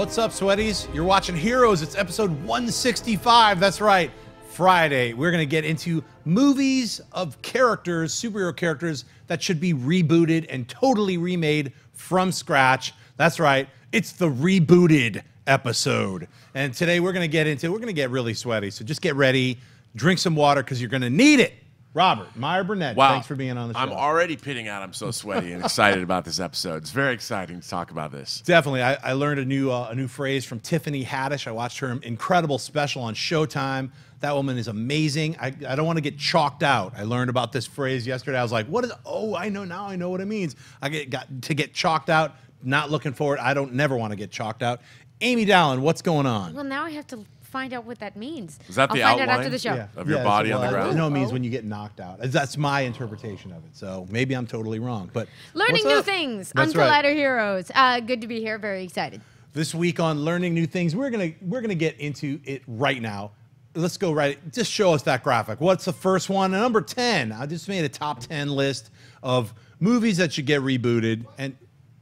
What's up, sweaties? You're watching Heroes. It's episode 165. That's right. Friday, we're going to get into movies of characters, superhero characters that should be rebooted and totally remade from scratch. That's right. It's the rebooted episode. And today we're going to get into we're going to get really sweaty. So just get ready, drink some water cuz you're going to need it. Robert Meyer Burnett, wow. thanks for being on the show. I'm already pitting out. I'm so sweaty and excited about this episode. It's very exciting to talk about this. Definitely, I, I learned a new uh, a new phrase from Tiffany Haddish. I watched her incredible special on Showtime. That woman is amazing. I, I don't want to get chalked out. I learned about this phrase yesterday. I was like, what is? Oh, I know now. I know what it means. I get got to get chalked out. Not looking forward. I don't never want to get chalked out. Amy Dallin, what's going on? Well, now I have to find out what that means. Is that I'll the outline out after the show. Yeah. of your body on the ground? No means when you get knocked out. That's my interpretation of it. So maybe I'm totally wrong. But learning new things. on i right. Collider Heroes. Uh, good to be here. Very excited. This week on learning new things, we're gonna we're gonna get into it right now. Let's go right. Just show us that graphic. What's the first one? Number ten. I just made a top ten list of movies that should get rebooted and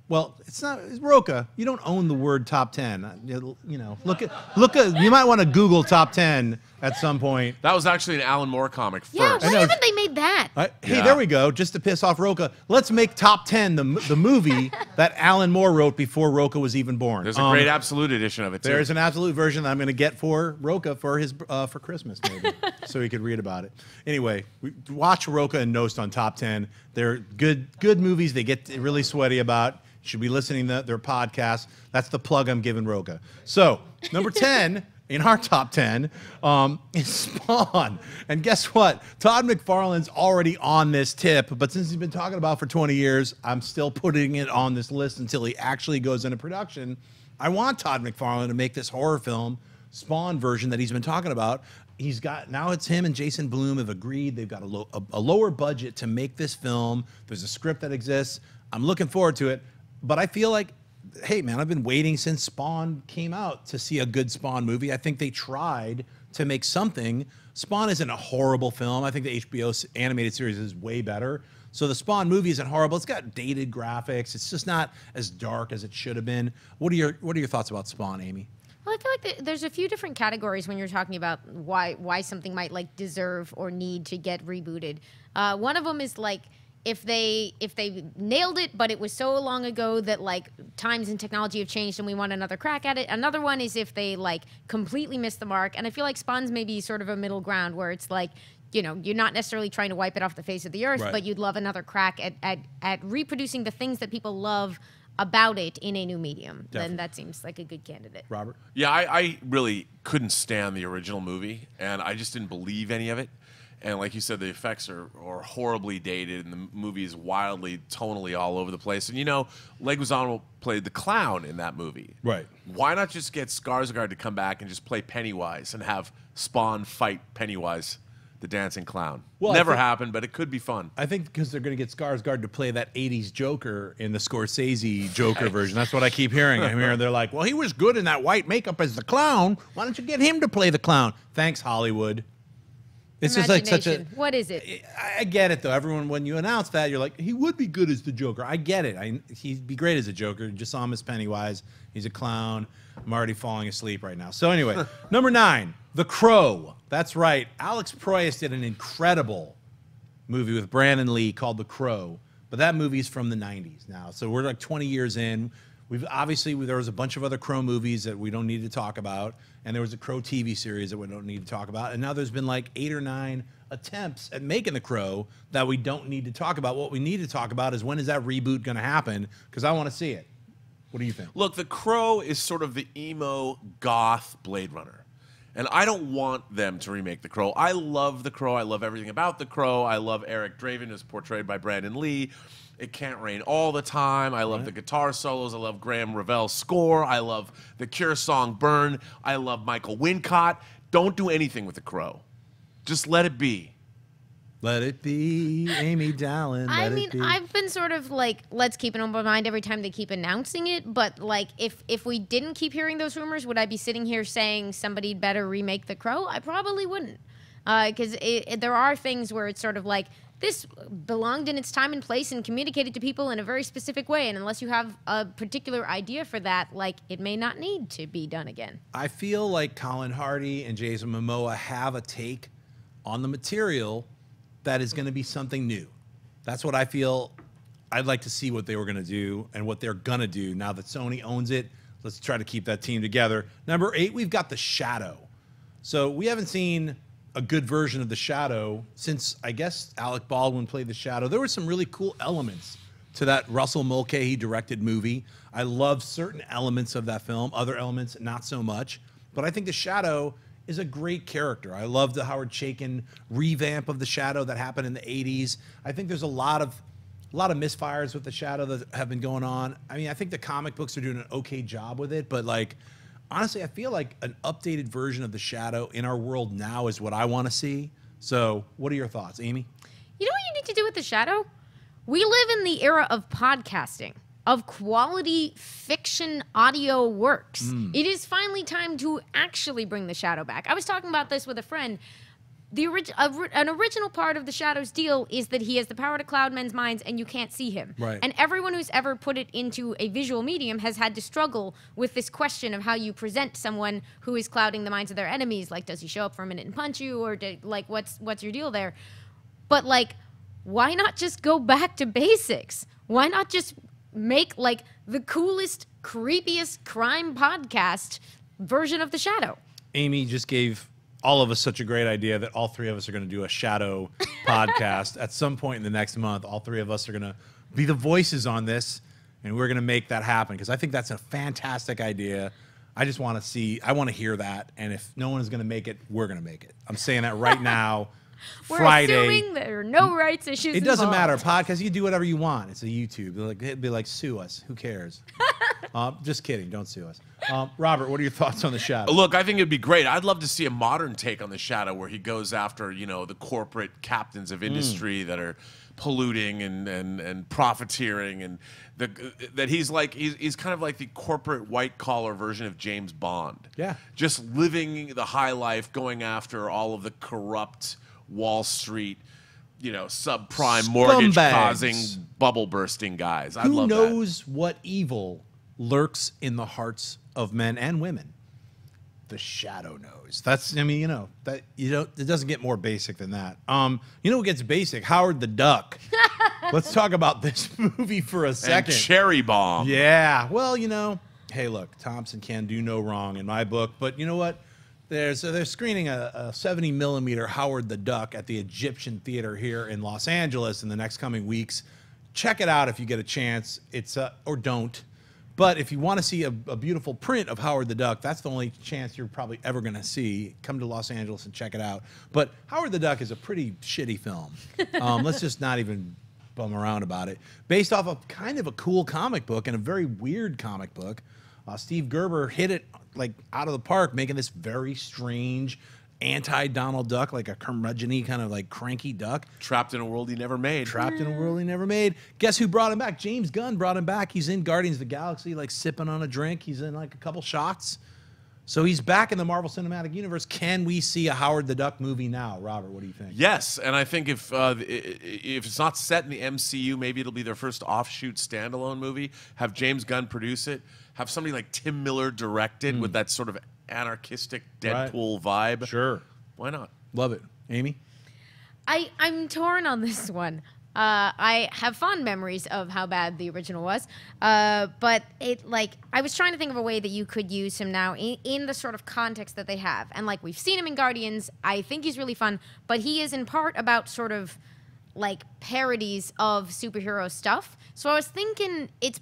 well, it's not it's Roca. You don't own the word top ten. You know, look at look at. You might want to Google top ten at some point. That was actually an Alan Moore comic first. Yeah, why haven't they made that? I, hey, yeah. there we go. Just to piss off Roca, let's make top ten the the movie that Alan Moore wrote before Roca was even born. There's a um, great absolute edition of it. Too. There's an absolute version that I'm going to get for Roca for his uh, for Christmas, maybe, so he could read about it. Anyway, watch Roca and Nost on top ten. They're good good movies. They get really sweaty about should be listening to their podcast. That's the plug I'm giving Roca. So, number 10 in our top 10 um, is Spawn. And guess what? Todd McFarlane's already on this tip, but since he's been talking about for 20 years, I'm still putting it on this list until he actually goes into production. I want Todd McFarlane to make this horror film Spawn version that he's been talking about. He's got now it's him and Jason Bloom have agreed they've got a, low, a, a lower budget to make this film. There's a script that exists. I'm looking forward to it, but I feel like hey man, I've been waiting since Spawn came out to see a good Spawn movie. I think they tried to make something. Spawn isn't a horrible film. I think the HBO animated series is way better. So the Spawn movie isn't horrible. It's got dated graphics. It's just not as dark as it should have been. What are your What are your thoughts about Spawn, Amy? Well, I feel like there's a few different categories when you're talking about why why something might like deserve or need to get rebooted. Uh, one of them is like if they if they nailed it but it was so long ago that like times and technology have changed and we want another crack at it another one is if they like completely miss the mark and i feel like spawns maybe sort of a middle ground where it's like you know you're not necessarily trying to wipe it off the face of the earth right. but you'd love another crack at, at at reproducing the things that people love about it in a new medium Definitely. then that seems like a good candidate robert yeah I, I really couldn't stand the original movie and i just didn't believe any of it and like you said, the effects are, are horribly dated, and the movie is wildly tonally all over the place. And you know, Leguizamo played the clown in that movie. Right. Why not just get Skarsgård to come back and just play Pennywise and have Spawn fight Pennywise? The dancing clown. Well, never think, happened, but it could be fun. I think because they're going to get Skarsgård to play that '80s Joker in the Scorsese Joker version. That's what I keep hearing. I hearing they're like, "Well, he was good in that white makeup as the clown. Why don't you get him to play the clown?" Thanks, Hollywood. It's just like such a. What is it? I, I get it though. Everyone, when you announce that, you're like, he would be good as the Joker. I get it. I, he'd be great as a Joker. just saw him as Pennywise. He's a clown. I'm already falling asleep right now. So anyway, number nine, The Crow. That's right. Alex Proyas did an incredible movie with Brandon Lee called The Crow, but that movie's from the 90s now. So we're like 20 years in. We've obviously there was a bunch of other Crow movies that we don't need to talk about, and there was a Crow TV series that we don't need to talk about, and now there's been like eight or nine attempts at making the Crow that we don't need to talk about. What we need to talk about is when is that reboot going to happen? Because I want to see it. What do you think? Look, the Crow is sort of the emo goth Blade Runner. And I don't want them to remake The Crow. I love The Crow. I love everything about The Crow. I love Eric Draven, who's portrayed by Brandon Lee. It Can't Rain all the time. I love right. the guitar solos. I love Graham Revell's score. I love the Cure song Burn. I love Michael Wincott. Don't do anything with the crow. Just let it be. Let it be, Amy Dallin. I mean, be. I've been sort of like, let's keep an open mind every time they keep announcing it. But like, if if we didn't keep hearing those rumors, would I be sitting here saying somebody better remake The Crow? I probably wouldn't, because uh, there are things where it's sort of like this belonged in its time and place and communicated to people in a very specific way. And unless you have a particular idea for that, like it may not need to be done again. I feel like Colin Hardy and Jason Momoa have a take on the material that is going to be something new. That's what I feel. I'd like to see what they were going to do and what they're going to do now that Sony owns it. Let's try to keep that team together. Number eight, we've got The Shadow. So we haven't seen a good version of the Shadow since I guess Alec Baldwin played the Shadow. There were some really cool elements to that Russell Mulcahy directed movie. I love certain elements of that film, other elements not so much. But I think the Shadow is a great character. I love the Howard Chaykin revamp of the Shadow that happened in the 80s. I think there's a lot of a lot of misfires with the Shadow that have been going on. I mean, I think the comic books are doing an okay job with it, but like honestly, I feel like an updated version of the shadow in our world now is what I want to see. So, what are your thoughts, Amy? You know what you need to do with the shadow? We live in the era of podcasting, of quality fiction audio works. Mm. It is finally time to actually bring the shadow back. I was talking about this with a friend the orig- an original part of the Shadow's deal is that he has the power to cloud men's minds and you can't see him. Right. And everyone who's ever put it into a visual medium has had to struggle with this question of how you present someone who is clouding the minds of their enemies. Like, does he show up for a minute and punch you, or do, like, what's what's your deal there? But like, why not just go back to basics? Why not just make like the coolest, creepiest crime podcast version of the Shadow? Amy just gave all of us such a great idea that all three of us are going to do a shadow podcast at some point in the next month. All three of us are going to be the voices on this, and we're going to make that happen because I think that's a fantastic idea. I just want to see, I want to hear that, and if no one is going to make it, we're going to make it. I'm saying that right now. we're Friday. assuming there are no rights issues. It doesn't involved. matter. Podcast, you do whatever you want. It's a YouTube. It'd be like sue us. Who cares? uh, just kidding. Don't sue us. Um, Robert, what are your thoughts on the shadow? Look, I think it'd be great. I'd love to see a modern take on the shadow where he goes after, you know, the corporate captains of hmm. industry mm. that are polluting and, and, and profiteering and the, that he's like he's, he's kind of like the corporate white collar version of James Bond. Yeah. Just living the high life, going after all of the corrupt Wall Street you know, subprime Scumbags. mortgage causing bubble bursting guys. I Who knows that. what evil lurks in the hearts of men and women. The shadow knows. That's I mean, you know, that you don't it doesn't get more basic than that. Um, you know what gets basic? Howard the Duck. Let's talk about this movie for a second. And cherry bomb. Yeah. Well, you know, hey, look, Thompson can do no wrong in my book, but you know what? There's, uh, they're screening a, a, 70 millimeter Howard the Duck at the Egyptian Theater here in Los Angeles in the next coming weeks. Check it out if you get a chance. It's a, uh, or don't. But if you want to see a, a, beautiful print of Howard the Duck, that's the only chance you're probably ever going to see. Come to Los Angeles and check it out. But Howard the Duck is a pretty shitty film. Um, let's just not even bum around about it. Based off of kind of a cool comic book and a very weird comic book. Uh, Steve Gerber hit it like out of the park, making this very strange anti-Donald Duck, like a curmudgeon kind of like cranky duck. Trapped in a world he never made. Trapped in a mm. world he never made. Guess who brought him back? James Gunn brought him back. He's in Guardians of the Galaxy, like sipping on a drink. He's in like a couple shots. So he's back in the Marvel Cinematic Universe. Can we see a Howard the Duck movie now, Robert? What do you think? Yes, and I think if uh, if it's not set in the MCU, maybe it'll be their first offshoot standalone movie. Have James Gunn produce it. Have somebody like Tim Miller direct it mm. with that sort of anarchistic Deadpool vibe. Sure. Why not? Love it. Amy? I, I'm torn on this one. Uh, I have fond memories of how bad the original was, uh, but it like I was trying to think of a way that you could use him now in, in, the sort of context that they have, and like we've seen him in Guardians. I think he's really fun, but he is in part about sort of like parodies of superhero stuff. So I was thinking it's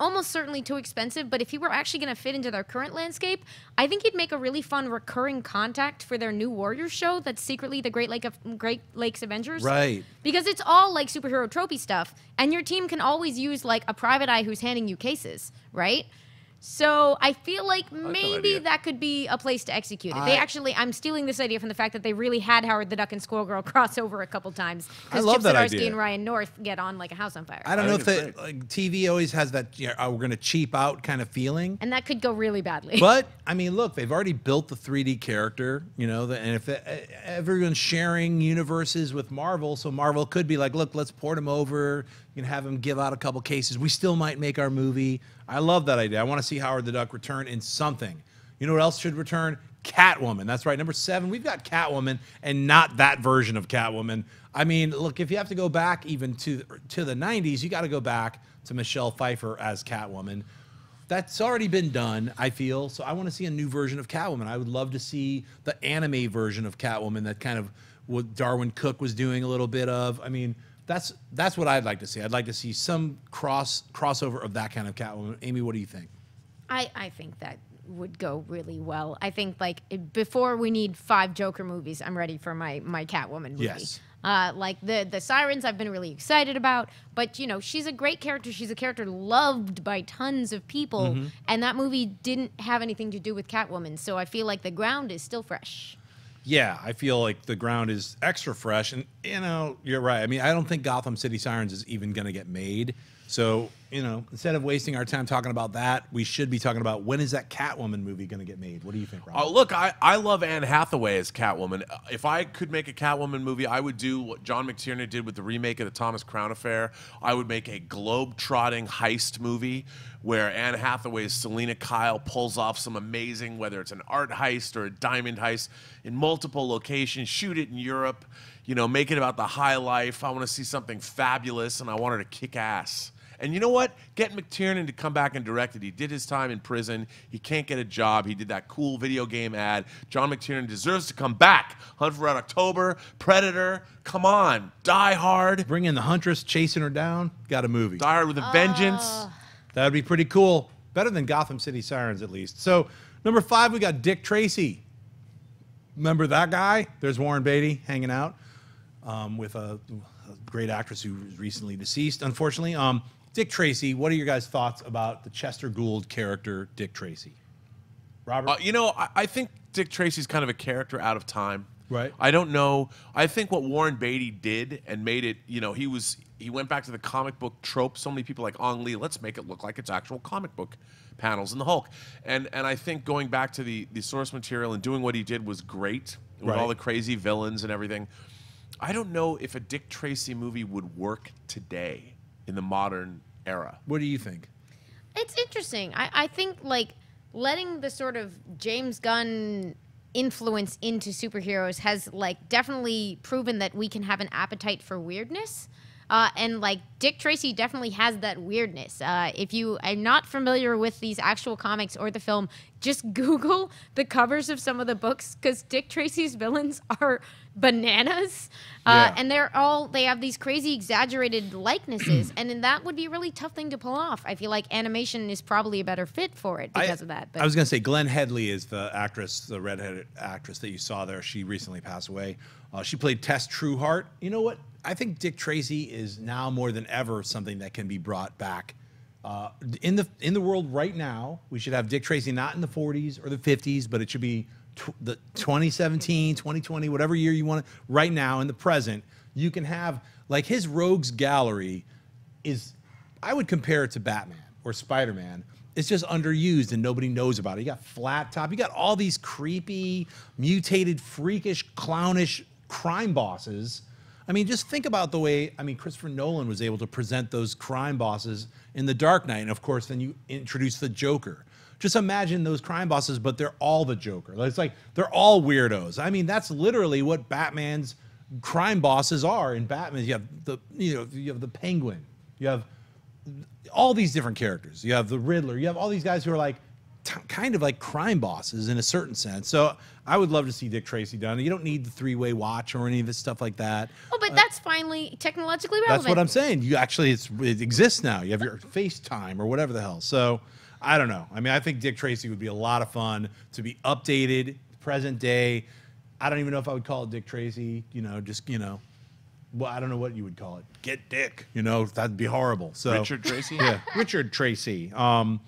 almost certainly too expensive, but if he were actually going to fit into their current landscape, I think he'd make a really fun recurring contact for their new warrior show that's secretly the Great Lake of Great Lakes Avengers. Right. Because it's all like superhero tropey stuff, and your team can always use like a private eye who's handing you cases, right? So I feel like maybe that could be a place to execute it. I, they actually, I'm stealing this idea from the fact that they really had Howard the Duck and Squirrel Girl crossover a couple times I because Chip Zdarsky and Ryan North get on like a house on fire. I don't I know if the like, TV always has that you know, oh, we're going to cheap out kind of feeling, and that could go really badly. But I mean, look, they've already built the 3D character, you know, the, and if it, uh, everyone's sharing universes with Marvel, so Marvel could be like, look, let's port them over you can have him give out a couple cases. We still might make our movie. I love that idea. I want to see Howard the Duck return in something. You know what else should return? Catwoman. That's right. Number seven, we've got Catwoman and not that version of Catwoman. I mean, look, if you have to go back even to, to the 90s, you got to go back to Michelle Pfeiffer as Catwoman. That's already been done, I feel. So I want to see a new version of Catwoman. I would love to see the anime version of Catwoman that kind of what Darwin Cook was doing a little bit of. I mean, that's that's what I'd like to see. I'd like to see some cross crossover of that kind of Catwoman. Amy, what do you think? I, I think that would go really well. I think like before we need five Joker movies, I'm ready for my my Catwoman movie. Yes. Uh, like the the sirens, I've been really excited about, but you know she's a great character. She's a character loved by tons of people, mm -hmm. and that movie didn't have anything to do with Catwoman. So I feel like the ground is still fresh yeah, I feel like the ground is extra fresh. And, you know, you're right. I mean, I don't think Gotham City Sirens is even going to get made. So, you know, instead of wasting our time talking about that, we should be talking about when is that Catwoman movie going to get made? What do you think, Rob? Oh, look, I, I love Anne Hathaway as Catwoman. If I could make a Catwoman movie, I would do what John McTiernan did with the remake of the Thomas Crown Affair. I would make a globe-trotting heist movie where Anne Hathaway's Selena Kyle pulls off some amazing, whether it's an art heist or a diamond heist, in multiple locations, shoot it in Europe you know, make it about the high life. I want to see something fabulous, and I want her to kick ass. And you know what? Get McTiernan to come back and direct it. He did his time in prison. He can't get a job. He did that cool video game ad. John McTiernan deserves to come back. Hunt for Red October, Predator. Come on, Die Hard. Bring in the Huntress, chasing her down. Got a movie. Die Hard with a ah. Vengeance. That would be pretty cool. Better than Gotham City Sirens, at least. So, number five, we got Dick Tracy. Remember that guy? There's Warren Beatty hanging out um, with a, a, great actress who was recently deceased, unfortunately. Um, Dick Tracy, what are your guys' thoughts about the Chester Gould character, Dick Tracy? Robert? Uh, you know, I, I think Dick Tracy's kind of a character out of time. Right. I don't know. I think what Warren Beatty did and made it, you know, he was he went back to the comic book trope. So many people like Ong Lee, let's make it look like it's actual comic book panels in the Hulk. And and I think going back to the the source material and doing what he did was great with right. all the crazy villains and everything. I don't know if a Dick Tracy movie would work today in the modern era. What do you think? It's interesting. I, I think like letting the sort of James Gunn influence into superheroes has like definitely proven that we can have an appetite for weirdness. Uh, and like Dick Tracy definitely has that weirdness. Uh, if you are not familiar with these actual comics or the film, just Google the covers of some of the books because Dick Tracy's villains are bananas. Uh, yeah. and they're all they have these crazy exaggerated likenesses, and then that would be a really tough thing to pull off. I feel like animation is probably a better fit for it because I, of that. But. I was gonna say Glenn Headley is the actress, the redheaded actress that you saw there. She recently passed away. Uh, she played Tess Trueheart. You know what? I think Dick Tracy is now more than ever something that can be brought back. Uh, in the in the world right now, we should have Dick Tracy not in the 40s or the 50s, but it should be the 2017, 2020, whatever year you want to, right now in the present, you can have like his rogues gallery is, I would compare it to Batman or Spider Man. It's just underused and nobody knows about it. You got Flat Top, you got all these creepy, mutated, freakish, clownish crime bosses I mean, just think about the way, I mean, Christopher Nolan was able to present those crime bosses in The Dark Knight. And of course, then you introduce the Joker. Just imagine those crime bosses, but they're all the Joker. It's like they're all weirdos. I mean, that's literally what Batman's crime bosses are in Batman. You have the, you know, you have the Penguin. You have all these different characters. You have the Riddler. You have all these guys who are like kind of like crime bosses in a certain sense. So I would love to see Dick Tracy done. You don't need the three way watch or any of this stuff like that. Oh, but uh, that's finally technologically relevant. That's what I'm saying. You actually, it exists now. You have your FaceTime or whatever the hell. So I don't know. I mean, I think Dick Tracy would be a lot of fun to be updated, present day. I don't even know if I would call it Dick Tracy, you know, just, you know, well, I don't know what you would call it. Get Dick, you know, that'd be horrible. So Richard Tracy? Yeah, Richard Tracy. Um,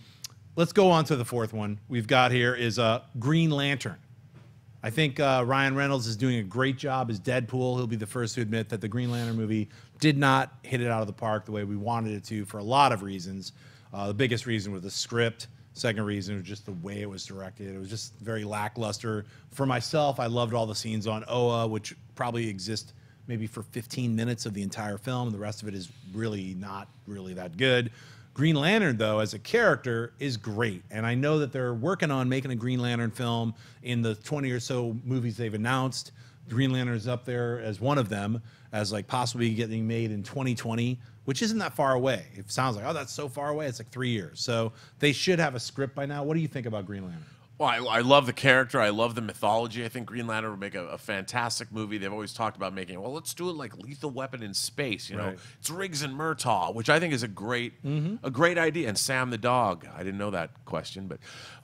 let's go on to the fourth one we've got here is uh, Green Lantern. I think uh, Ryan Reynolds is doing a great job as Deadpool. He'll be the first to admit that the Green Lantern movie did not hit it out of the park the way we wanted it to for a lot of reasons. Uh, the biggest reason was the script. Second reason was just the way it was directed. It was just very lackluster. For myself, I loved all the scenes on Oa, which probably exist maybe for 15 minutes of the entire film. The rest of it is really not really that good. Green Lantern, though, as a character, is great. And I know that they're working on making a Green Lantern film in the 20 or so movies they've announced. Green Lantern is up there as one of them, as like possibly getting made in 2020, which isn't that far away. It sounds like, oh, that's so far away. It's like three years. So they should have a script by now. What do you think about Green Lantern? Well, I, I, love the character. I love the mythology. I think Green Lantern would make a, a, fantastic movie. They've always talked about making. Well, let's do it like Lethal Weapon in space. You know, right. it's Riggs and Murtaugh, which I think is a great, mm -hmm. a great idea. And Sam the dog. I didn't know that question, but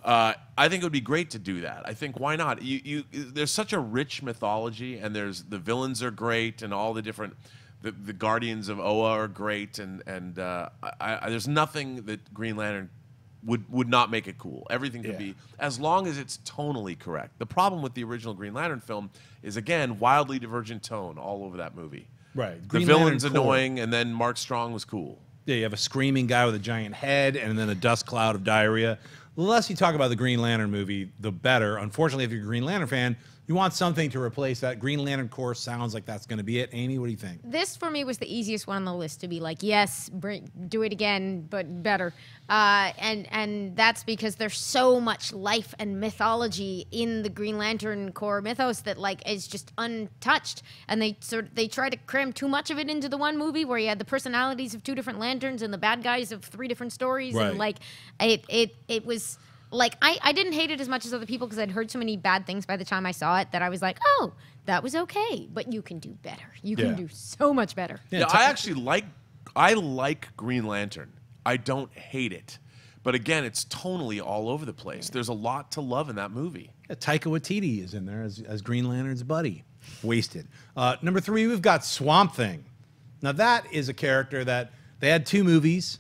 uh, I think it would be great to do that. I think why not? You, you, there's such a rich mythology, and there's the villains are great, and all the different. The, the Guardians of Oa are great, and and uh, I, I, there's nothing that Green Lantern would would not make it cool. Everything could yeah. be as long as it's tonally correct. The problem with the original Green Lantern film is again wildly divergent tone all over that movie. Right. Green the villain's Lantern annoying, cool. and then Mark Strong was cool. Yeah, you have a screaming guy with a giant head, and then a dust cloud of diarrhea the less you talk about the Green Lantern movie, the better. Unfortunately, if you're a Green Lantern fan, you want something to replace that. Green Lantern Corps sounds like that's going to be it. Amy, what do you think? This for me was the easiest one on the list to be like, yes, bring, do it again, but better. Uh, and and that's because there's so much life and mythology in the Green Lantern Corps mythos that like is just untouched. And they sort of, they try to cram too much of it into the one movie where you had the personalities of two different lanterns and the bad guys of three different stories, right. and like it it it was like I, I didn't hate it as much as other people because I'd heard so many bad things by the time I saw it that I was like, oh, that was okay. But you can do better. You can do so much better. Yeah, Yeah, I actually like I like Green Lantern. I don't hate it. But again, it's tonally all over the place. There's a lot to love in that movie. Yeah, Taika Waititi is in there as, as Green Lantern's buddy. Wasted. Uh, number three, we've got Swamp Thing. Now that is a character that they had two movies,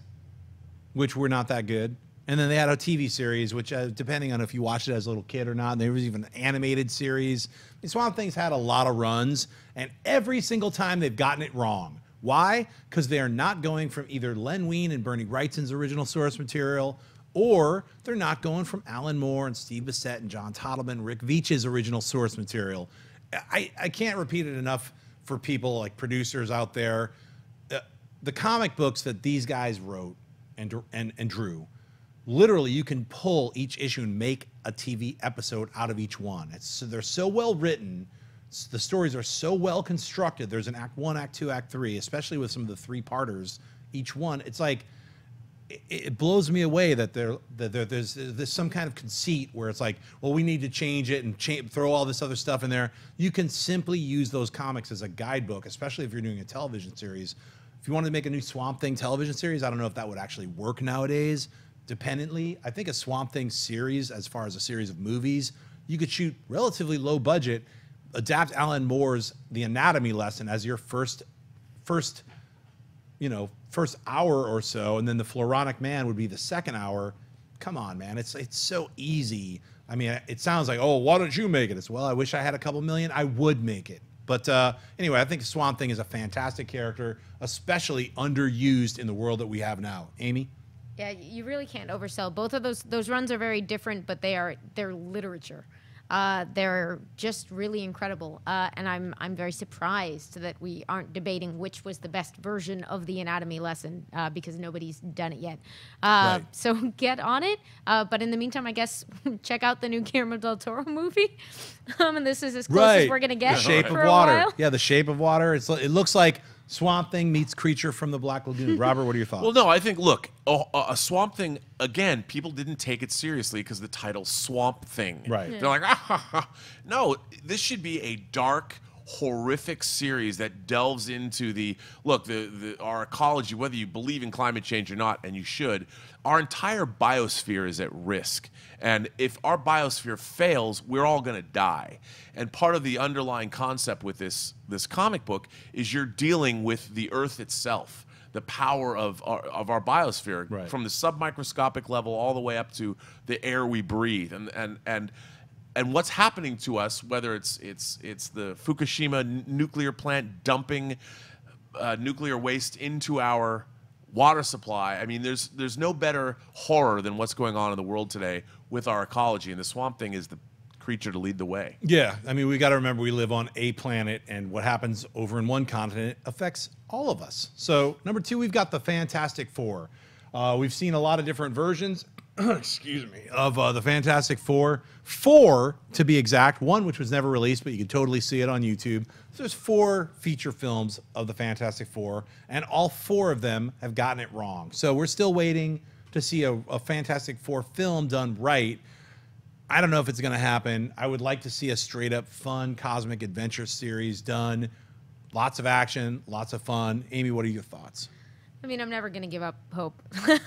which were not that good. And then they had a TV series, which, uh, depending on if you watched it as a little kid or not, there was even an animated series. I mean, Swamp Thing's had a lot of runs, and every single time they've gotten it wrong. Why? Because they are not going from either Len Wein and Bernie Wrightson's original source material, or they're not going from Alan Moore and Steve Bissett and John Tottleman, Rick Veitch's original source material. I, I can't repeat it enough for people like producers out there. Uh, the comic books that these guys wrote and, and, and drew literally you can pull each issue and make a TV episode out of each one. It's they're so well written, the stories are so well constructed. There's an act 1, act 2, act 3, especially with some of the three-parters, each one. It's like it, it blows me away that there that there, there's there's some kind of conceit where it's like, well, we need to change it and cha throw all this other stuff in there. You can simply use those comics as a guidebook, especially if you're doing a television series. If you wanted to make a new Swamp Thing television series, I don't know if that would actually work nowadays dependently. I think a Swamp Thing series, as far as a series of movies, you could shoot relatively low budget, adapt Alan Moore's The Anatomy Lesson as your first, first, you know, first hour or so, and then The Floronic Man would be the second hour. Come on, man, it's it's so easy. I mean, it sounds like, oh, why don't you make it? as well, I wish I had a couple million, I would make it. But uh, anyway, I think Swamp Thing is a fantastic character, especially underused in the world that we have now. Amy? Yeah, you really can't oversell. Both of those those runs are very different, but they are they're literature. Uh, they're just really incredible, uh, and I'm I'm very surprised that we aren't debating which was the best version of the anatomy lesson uh, because nobody's done it yet. Uh, right. So get on it. Uh, but in the meantime, I guess check out the new Guillermo del Toro movie. Um, and this is as close right. as we're gonna get. The shape of water. Yeah, the shape of water. It's it looks like Swamp Thing meets Creature from the Black Lagoon. Robert, what are your thoughts? Well, no, I think look, a, a Swamp Thing again. People didn't take it seriously because the title Swamp Thing. Right. Yeah. They're like, ah, ha, ha. no, this should be a dark horrific series that delves into the look the, the our ecology whether you believe in climate change or not and you should our entire biosphere is at risk and if our biosphere fails we're all going to die and part of the underlying concept with this this comic book is you're dealing with the earth itself the power of our, of our biosphere right. from the submicroscopic level all the way up to the air we breathe and and and and what's happening to us, whether it's it's it's the Fukushima nuclear plant dumping uh, nuclear waste into our water supply. I mean, there's there's no better horror than what's going on in the world today with our ecology, and the swamp thing is the creature to lead the way. Yeah, I mean, we got to remember we live on a planet, and what happens over in one continent affects all of us. So number two, we've got the Fantastic Four. Uh, we've seen a lot of different versions. excuse me, of uh, the Fantastic Four, four to be exact, one which was never released, but you can totally see it on YouTube. So there's four feature films of the Fantastic Four, and all four of them have gotten it wrong. So we're still waiting to see a, a Fantastic Four film done right. I don't know if it's going to happen. I would like to see a straight up fun cosmic adventure series done. Lots of action, lots of fun. Amy, what are your thoughts? I mean, I'm never going to give up hope.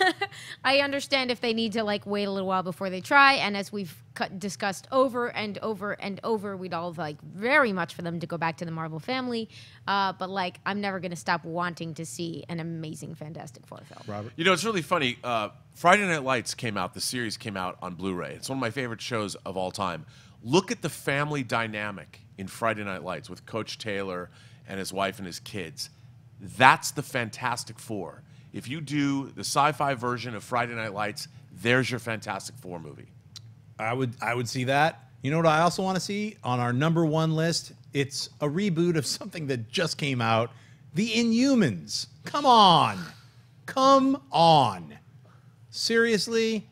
I understand if they need to like wait a little while before they try. And as we've cut, discussed over and over and over, we'd all like very much for them to go back to the Marvel family. Uh, but like, I'm never going to stop wanting to see an amazing Fantastic Four film. Robert? You know, it's really funny. Uh, Friday Night Lights came out, the series came out on Blu ray. It's one of my favorite shows of all time. Look at the family dynamic in Friday Night Lights with Coach Taylor and his wife and his kids that's the Fantastic Four. If you do the sci-fi version of Friday Night Lights, there's your Fantastic Four movie. I would I would see that. You know what I also want to see on our number one list? It's a reboot of something that just came out, The Inhumans. Come on. Come on. Seriously?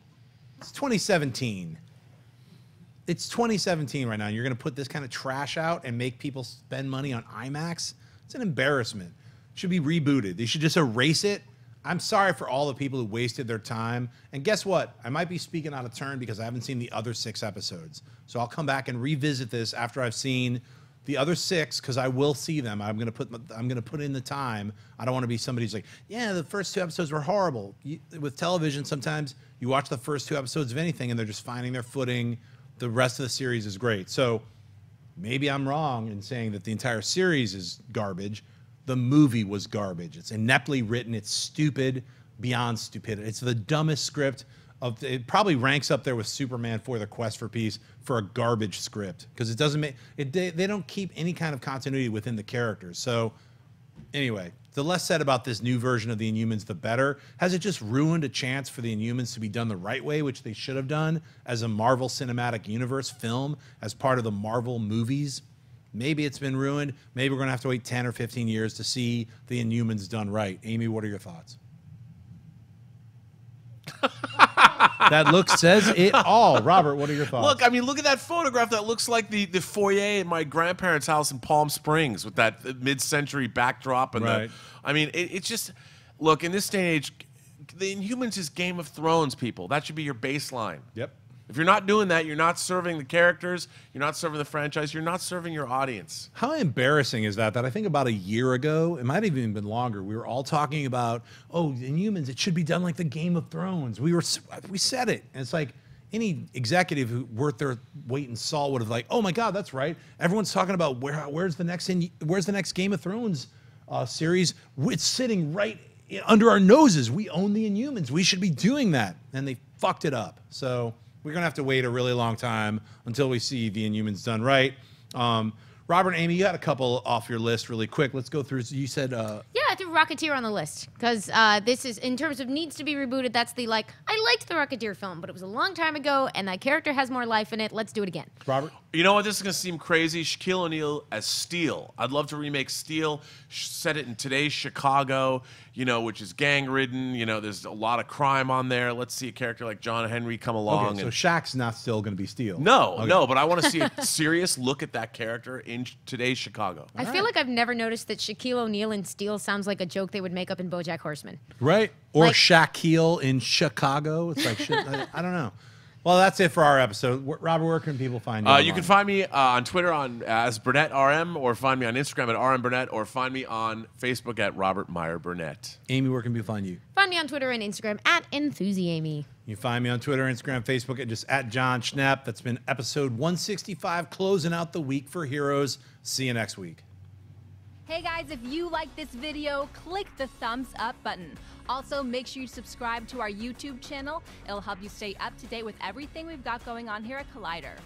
It's 2017. It's 2017 right now. You're going to put this kind of trash out and make people spend money on IMAX? It's an embarrassment should be rebooted. They should just erase it. I'm sorry for all the people who wasted their time. And guess what? I might be speaking out of turn because I haven't seen the other six episodes. So I'll come back and revisit this after I've seen the other six because I will see them. I'm gonna put I'm gonna put in the time. I don't want to be somebody who's like, yeah, the first two episodes were horrible. You, with television, sometimes you watch the first two episodes of anything and they're just finding their footing. The rest of the series is great. So maybe I'm wrong in saying that the entire series is garbage, the movie was garbage. It's ineptly written. It's stupid beyond stupidity. It's the dumbest script of it probably ranks up there with Superman for the Quest for Peace for a garbage script because it doesn't make it they, they don't keep any kind of continuity within the characters. So anyway, the less said about this new version of the Inhumans, the better. Has it just ruined a chance for the Inhumans to be done the right way, which they should have done as a Marvel Cinematic Universe film, as part of the Marvel movies? Maybe it's been ruined. Maybe we're going to have to wait 10 or 15 years to see the Inhumans done right. Amy, what are your thoughts? that look says it all. Robert, what are your thoughts? Look, I mean, look at that photograph. That looks like the, the foyer in my grandparents' house in Palm Springs with that uh, mid-century backdrop. And right. the, I mean, it, it's just look in this day and age, the Inhumans is Game of Thrones, people. That should be your baseline. Yep. If you're not doing that, you're not serving the characters, you're not serving the franchise, you're not serving your audience. How embarrassing is that? That I think about a year ago, it might have even been longer. We were all talking about, oh, in humans, it should be done like the Game of Thrones. We were, we said it, and it's like any executive who worth their weight in salt would have like, oh my God, that's right. Everyone's talking about where, where's the next in, where's the next Game of Thrones uh, series? It's sitting right under our noses. We own the Inhumans. We should be doing that, and they fucked it up. So we're going to have to wait a really long time until we see the Inhumans done right. Um, Robert and Amy, you got a couple off your list really quick. Let's go through. You said. Uh, yeah, I threw Rocketeer on the list because uh, this is, in terms of needs to be rebooted, that's the like, I liked the Rocketeer film, but it was a long time ago and that character has more life in it. Let's do it again. Robert? You know what? This is going to seem crazy. Shaquille O'Neal as Steel. I'd love to remake Steel, set it in today's Chicago you know, which is gang ridden. You know, there's a lot of crime on there. Let's see a character like John Henry come along. Okay, so and, Shaq's not still going to be Steel. No, okay. no, but I want to see a serious look at that character in today's Chicago. I feel like I've never noticed that Shaquille O'Neal and Steel sounds like a joke they would make up in BoJack Horseman. Right, or like, Shaquille in Chicago. It's like shit, I, I don't know. Well, that's it for our episode. Robert, where can people find you? Uh, you can find me uh, on Twitter on as Burnett RM, or find me on Instagram at RM Burnett, or find me on Facebook at Robert Meyer Burnett. Amy, where can people find you? Find me on Twitter and Instagram at Enthusiamy. You find me on Twitter, Instagram, Facebook at just at John Schnapp. That's been episode 165, closing out the week for heroes. See you next week. Hey guys, if you like this video, click the thumbs up button. Also, make sure you subscribe to our YouTube channel. It'll help you stay up to date with everything we've got going on here at Collider.